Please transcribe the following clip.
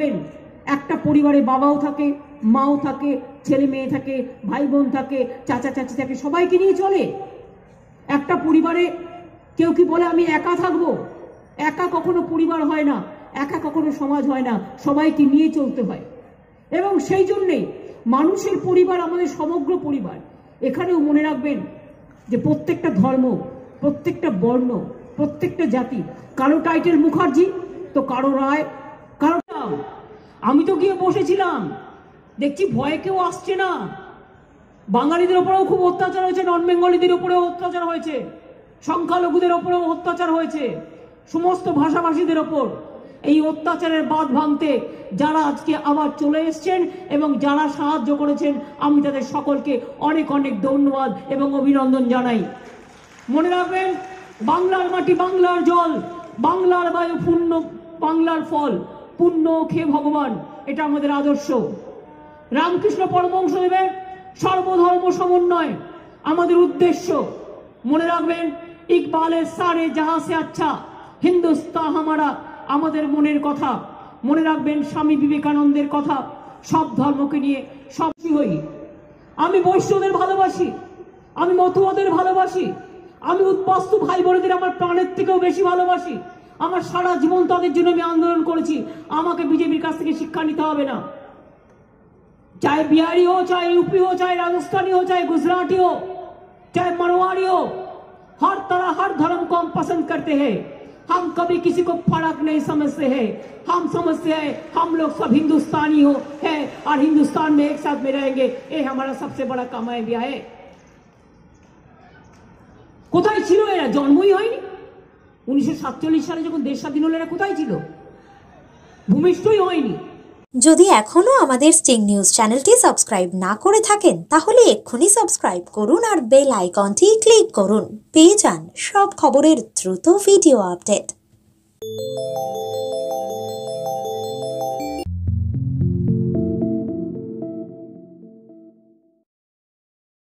দেখবেন একটা পরিবারে বাবাও থাকে মাও থাকে ছেলে মেয়ে থাকে ভাই বোন থাকে চাচা চাচি থাকে সবাইকে নিয়ে চলে একটা পরিবারে কেউ কি বলে আমি একা থাকবো একা কখনো পরিবার হয় না একা কখনো সমাজ হয় না সবাইকে নিয়ে চলতে হয় এবং সেই জন্যেই মানুষের পরিবার আমাদের সমগ্র পরিবার এখানেও মনে রাখবেন যে প্রত্যেকটা ধর্ম প্রত্যেকটা বর্ণ প্রত্যেকটা জাতি কারো টাইটেল মুখার্জি তো কারো রায় আমি তো গিয়ে বসেছিলাম দেখছি ভয়ে কেউ আসছে না বাঙালিদের ওপরেও খুব অত্যাচার হয়েছে নন বেঙ্গলিদের ওপরেও অত্যাচার হয়েছে সংখ্যালঘুদের ওপরেও অত্যাচার হয়েছে সমস্ত ভাষাভাষীদের ওপর এই অত্যাচারের বাদ ভাঙতে যারা আজকে আবার চলে এসছেন এবং যারা সাহায্য করেছেন আমি তাদের সকলকে অনেক অনেক ধন্যবাদ এবং অভিনন্দন জানাই মনে রাখবেন বাংলার মাটি বাংলার জল বাংলার বায়ু পূর্ণ বাংলার ফল পুণ্য খে ভগবান এটা আমাদের আদর্শ রামকৃষ্ণ দেবের সর্বধর্ম সমন্বয় আমাদের উদ্দেশ্য মনে রাখবেন ইকবালের সারে সে আচ্ছা হিন্দুস্তা হামারা আমাদের মনের কথা মনে রাখবেন স্বামী বিবেকানন্দের কথা সব ধর্মকে নিয়ে সব হই আমি বৈষ্ণবদের ভালোবাসি আমি মতুয়াদের ভালোবাসি আমি উদ্বাস্তু ভাই বোনদের আমার প্রাণের থেকেও বেশি ভালোবাসি আমার সারা জীবন তাদের জন্য আমি আন্দোলন করেছি আমাকে বিজেপির কাছ থেকে শিক্ষা নিতে হবে না চাই বিহারি हो চাই ইউপি हो চাই राजस्थानी हो চাই গুজরাটি हो চাই मनवाड़ी हो हर तरह हर धर्म को हम पसंद करते हैं हम कभी किसी को फर्क नहीं समझते हैं हम समझते हैं हम लोग सब हिंदुस्तानी हो है और हिंदुस्तान में एक साथ में रहेंगे ये हमारा सबसे बड़ा कामाया है কোথায় ছিল जन्म ही হয় উনিশশো সালে যখন দেশ স্বাধীন হলো এরা কোথায় ছিল ভূমিষ্ঠই হয়নি যদি এখনও আমাদের স্টিং নিউজ চ্যানেলটি সাবস্ক্রাইব না করে থাকেন তাহলে এক্ষুনি সাবস্ক্রাইব করুন আর বেল আইকনটি ক্লিক করুন পেয়ে যান সব খবরের দ্রুত ভিডিও আপডেট